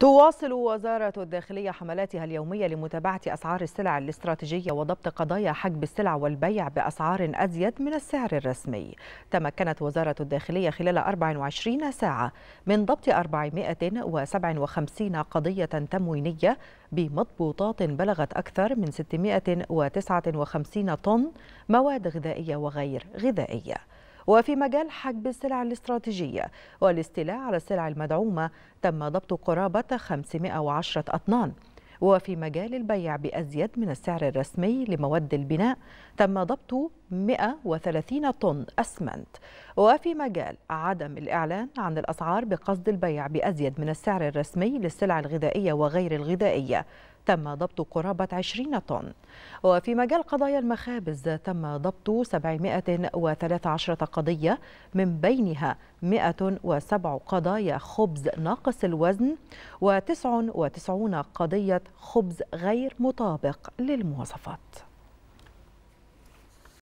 تواصل وزارة الداخلية حملاتها اليومية لمتابعة أسعار السلع الاستراتيجية وضبط قضايا حجب السلع والبيع بأسعار أزيد من السعر الرسمي تمكنت وزارة الداخلية خلال 24 ساعة من ضبط 457 قضية تموينية بمضبوطات بلغت أكثر من 659 طن مواد غذائية وغير غذائية وفي مجال حجب السلع الاستراتيجية والاستيلاء على السلع المدعومة تم ضبط قرابة 510 أطنان وفي مجال البيع بأزيد من السعر الرسمي لمواد البناء تم ضبط 130 طن أسمنت وفي مجال عدم الإعلان عن الأسعار بقصد البيع بأزيد من السعر الرسمي للسلع الغذائية وغير الغذائية تم ضبط قرابة 20 طن وفي مجال قضايا المخابز تم ضبط 713 قضية من بينها 107 قضايا خبز ناقص الوزن و99 قضية خبز غير مطابق للمواصفات